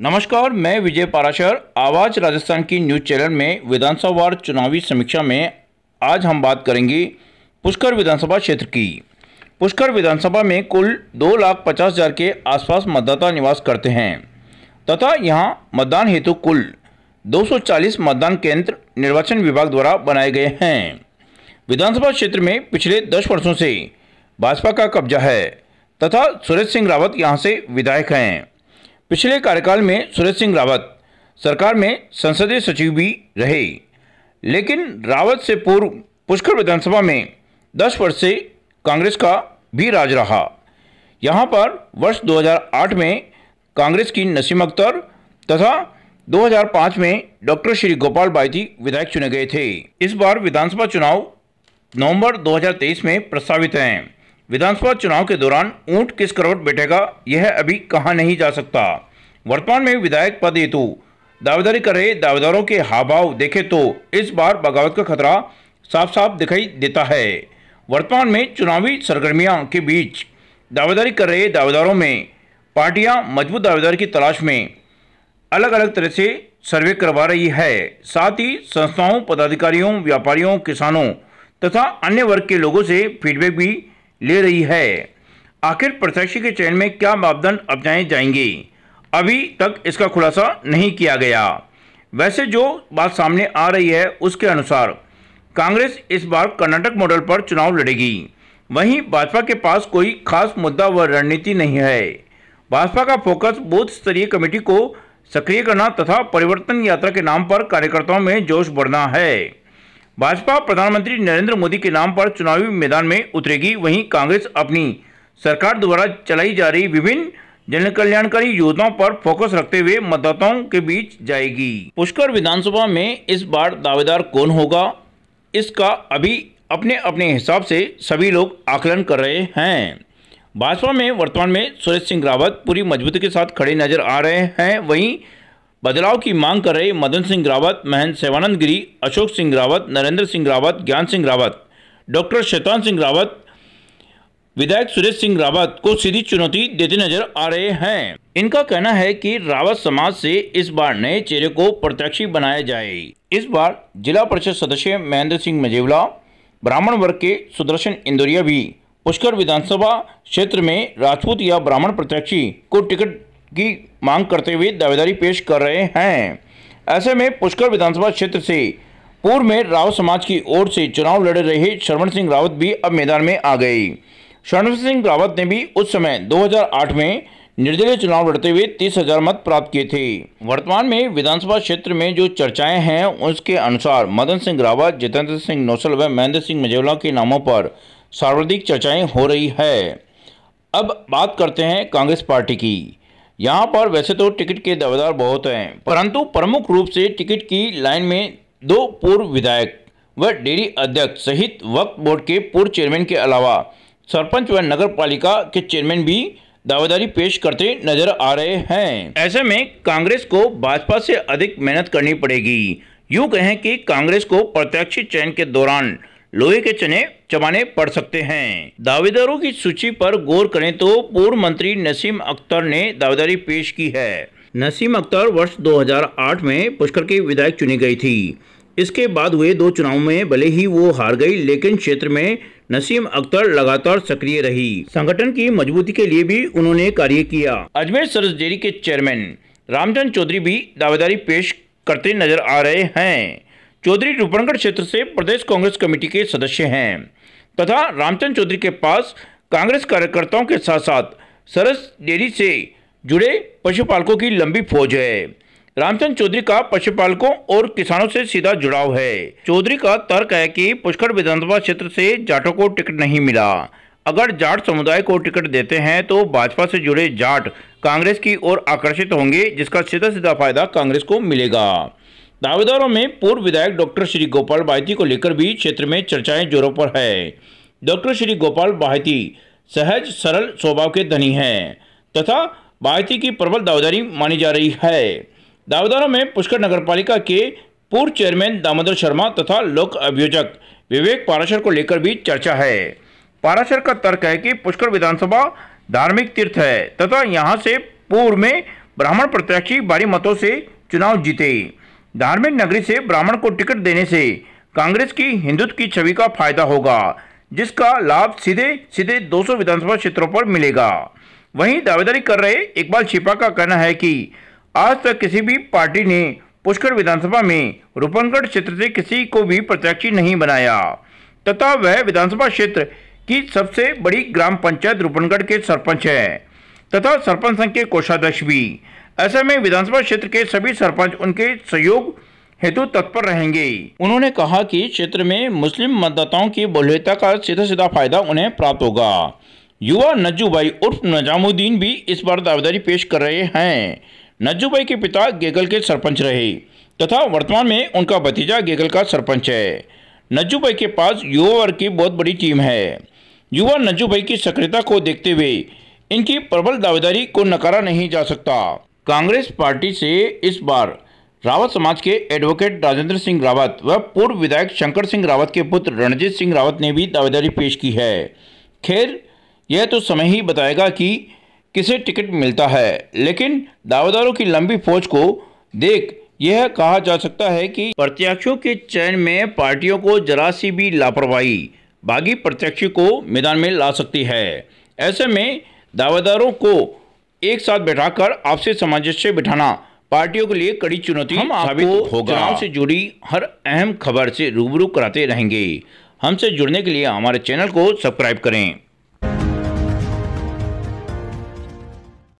नमस्कार मैं विजय पाराशर आवाज राजस्थान की न्यूज चैनल में विधानसभा चुनावी समीक्षा में आज हम बात करेंगे पुष्कर विधानसभा क्षेत्र की पुष्कर विधानसभा में कुल दो लाख पचास हजार के आसपास मतदाता निवास करते हैं तथा यहां मतदान हेतु कुल 240 मतदान केंद्र निर्वाचन विभाग द्वारा बनाए गए हैं विधानसभा क्षेत्र में पिछले दस वर्षों से भाजपा का कब्जा है तथा सुरेश सिंह रावत यहाँ से विधायक हैं पिछले कार्यकाल में सुरेश सिंह रावत सरकार में संसदीय सचिव भी रहे लेकिन रावत से पूर्व पुष्कर विधानसभा में 10 वर्ष से कांग्रेस का भी राज रहा यहाँ पर वर्ष 2008 में कांग्रेस की नसीम अख्तर तथा 2005 में डॉक्टर श्री गोपाल बायती विधायक चुने गए थे इस बार विधानसभा चुनाव नवंबर 2023 में प्रस्तावित हैं विधानसभा चुनाव के दौरान ऊंट किस करोड़ बैठेगा यह अभी कहा नहीं जा सकता वर्तमान में विधायक पद हेतु दावेदारी कर रहे दावेदारों के हावभाव देखे तो इस बार बगावत का खतरा साफ साफ दिखाई देता है वर्तमान में चुनावी सरगर्मियां के बीच दावेदारी कर रहे दावेदारों में पार्टियां मजबूत दावेदार की तलाश में अलग अलग तरह से सर्वे करवा रही है साथ ही संस्थाओं पदाधिकारियों व्यापारियों किसानों तथा अन्य वर्ग के लोगों से फीडबैक भी ले रही है आखिर प्रत्याशी के चयन में क्या मापदंड अपनाए जाएंगे अभी तक इसका खुलासा नहीं किया गया वैसे जो बात सामने आ रही है उसके अनुसार कांग्रेस इस बार कर्नाटक मॉडल पर चुनाव लड़ेगी वहीं भाजपा के पास कोई खास मुद्दा व रणनीति नहीं है भाजपा का फोकस बूथ स्तरीय कमेटी को सक्रिय करना तथा परिवर्तन यात्रा के नाम पर कार्यकर्ताओं में जोश बढ़ना है भाजपा प्रधानमंत्री नरेंद्र मोदी के नाम पर चुनावी मैदान में उतरेगी वहीं कांग्रेस अपनी सरकार द्वारा चलाई जा रही विभिन्न जन कल्याणकारी योजनाओं पर फोकस रखते हुए मतदाताओं के बीच जाएगी पुष्कर विधानसभा में इस बार दावेदार कौन होगा इसका अभी अपने अपने हिसाब से सभी लोग आकलन कर रहे हैं भाजपा में वर्तमान में सुरेश सिंह रावत पूरी मजबूती के साथ खड़े नजर आ रहे हैं वहीं बदलाव की मांग कर रहे मदन सिंह रावत महेंद्र सेवानंद गिरी अशोक सिंह रावत नरेंद्र सिंह रावत ज्ञान सिंह रावत डॉक्टर शैतान सिंह रावत विधायक सुरेश सिंह रावत को सीधी चुनौती देते नजर आ रहे हैं इनका कहना है कि रावत समाज से इस बार नए चेहरे को प्रत्याशी बनाया जाए इस बार जिला परिषद सदस्य महेंद्र सिंह मजेवला ब्राह्मण वर्ग के सुदर्शन इंदौरिया भी पुष्कर विधानसभा क्षेत्र में राजपूत या ब्राह्मण प्रत्याशी को टिकट की मांग करते हुए दावेदारी पेश कर रहे हैं ऐसे में पुष्कर विधानसभा क्षेत्र से पूर्व में रावत समाज की ओर से चुनाव लड़ रहे श्रवण सिंह रावत भी अब मैदान में आ गए शरण सिंह रावत ने भी उस समय 2008 में निर्दलीय चुनाव लड़ते हुए तीस हजार मत प्राप्त किए थे वर्तमान में विधानसभा क्षेत्र में जो चर्चाएं हैं उसके अनुसार मदन सिंह रावत जितेंद्र सिंह नौसल व महेंद्र सिंह मजेवला के नामों पर सर्वाधिक चर्चाएं हो रही है अब बात करते हैं कांग्रेस पार्टी की यहाँ पर वैसे तो टिकट के दावेदार बहुत हैं परंतु प्रमुख रूप से टिकट की लाइन में दो पूर्व विधायक व डेयरी अध्यक्ष सहित वक्त बोर्ड के पूर्व चेयरमैन के अलावा सरपंच व नगर पालिका के चेयरमैन भी दावेदारी पेश करते नजर आ रहे हैं ऐसे में कांग्रेस को भाजपा से अधिक मेहनत करनी पड़ेगी यूं कहें कि कांग्रेस को प्रत्यक्ष चयन के दौरान लोहे के चने चबाने पड़ सकते हैं दावेदारों की सूची पर गौर करें तो पूर्व मंत्री नसीम अख्तर ने दावेदारी पेश की है नसीम अख्तर वर्ष 2008 में पुष्कर की विधायक चुनी गई थी इसके बाद हुए दो चुनाव में भले ही वो हार गई लेकिन क्षेत्र में नसीम अख्तर लगातार सक्रिय रही संगठन की मजबूती के लिए भी उन्होंने कार्य किया अजमेर सरस डेयरी के चेयरमैन रामचंद चौधरी भी दावेदारी पेश करते नजर आ रहे हैं चौधरी रूपनगढ़ क्षेत्र से प्रदेश कांग्रेस कमेटी के सदस्य हैं तथा रामचंद चौधरी के पास कांग्रेस कार्यकर्ताओं के साथ साथ सरस डेयरी से जुड़े पशुपालकों की लंबी फौज है रामचंद्र चौधरी का पशुपालकों और किसानों से सीधा जुड़ाव है चौधरी का तर्क है कि पुष्कर विधानसभा क्षेत्र से जाटों को टिकट नहीं मिला अगर जाट समुदाय को टिकट देते हैं तो भाजपा से जुड़े जाट कांग्रेस की ओर आकर्षित होंगे जिसका सीधा सीधा फायदा कांग्रेस को मिलेगा दावेदारों में पूर्व विधायक डॉक्टर श्री गोपाल बाहती को लेकर भी क्षेत्र में चर्चाएं जोरों पर है डॉक्टर श्री गोपाल बाहती सहज सरल स्वभाव के धनी हैं तथा बाहती की प्रबल दावेदारी मानी जा रही है दावेदारों में पुष्कर नगर पालिका के पूर्व चेयरमैन दामोदर शर्मा तथा लोक अभियोजक विवेक पाराशर को लेकर भी चर्चा है पाराशर का तर्क है कि पुष्कर विधानसभा धार्मिक तीर्थ है तथा यहाँ से पूर्व में ब्राह्मण प्रत्याशी भारी मतों से चुनाव जीते धार्मिक नगरी से ब्राह्मण को टिकट देने से कांग्रेस की हिंदुत्व की छवि का फायदा होगा जिसका लाभ सीधे सीधे 200 विधानसभा क्षेत्रों पर मिलेगा वहीं दावेदारी कर रहे इकबाल छिपा का कहना है कि आज तक किसी भी पार्टी ने पुष्कर विधानसभा में रूपनगढ़ क्षेत्र से किसी को भी प्रत्याशी नहीं बनाया तथा वह विधानसभा क्षेत्र की सबसे बड़ी ग्राम पंचायत रूपनगढ़ के सरपंच है तथा सरपंच संघ के कोषाध्यक्ष भी ऐसे में विधानसभा क्षेत्र के सभी सरपंच उनके सहयोग हेतु तत्पर रहेंगे उन्होंने कहा कि क्षेत्र में मुस्लिम मतदाताओं की बोलता का सीधा सीधा फायदा उन्हें प्राप्त होगा युवा नज्जू भाई उर्फ नजामुद्दीन भी इस बार दावेदारी पेश कर रहे हैं नज्जूबाई के पिता गेगल के सरपंच रहे तथा वर्तमान में उनका भतीजा गेगल का सरपंच है नज्जूबाई के पास युवा वर्ग की बहुत बड़ी टीम है युवा नज्जूबाई की सक्रियता को देखते हुए इनकी प्रबल दावेदारी को नकारा नहीं जा सकता कांग्रेस पार्टी से इस बार रावत समाज के एडवोकेट राजेंद्र सिंह रावत व पूर्व विधायक शंकर सिंह रावत के पुत्र रणजीत सिंह रावत ने भी दावेदारी पेश की है खैर यह तो समय ही बताएगा कि किसे टिकट मिलता है लेकिन दावेदारों की लंबी फौज को देख यह कहा जा सकता है कि प्रत्याशियों के चयन में पार्टियों को जरा सी भी लापरवाही बागी प्रत्याशी को मैदान में ला सकती है ऐसे में दावेदारों को एक साथ बैठाकर आपसी सामंजस्य बिठाना पार्टियों के लिए कड़ी चुनौती हम आपको होगा से जुड़ी हर अहम खबर से रूबरू कराते रहेंगे हमसे जुड़ने के लिए हमारे चैनल को सब्सक्राइब करें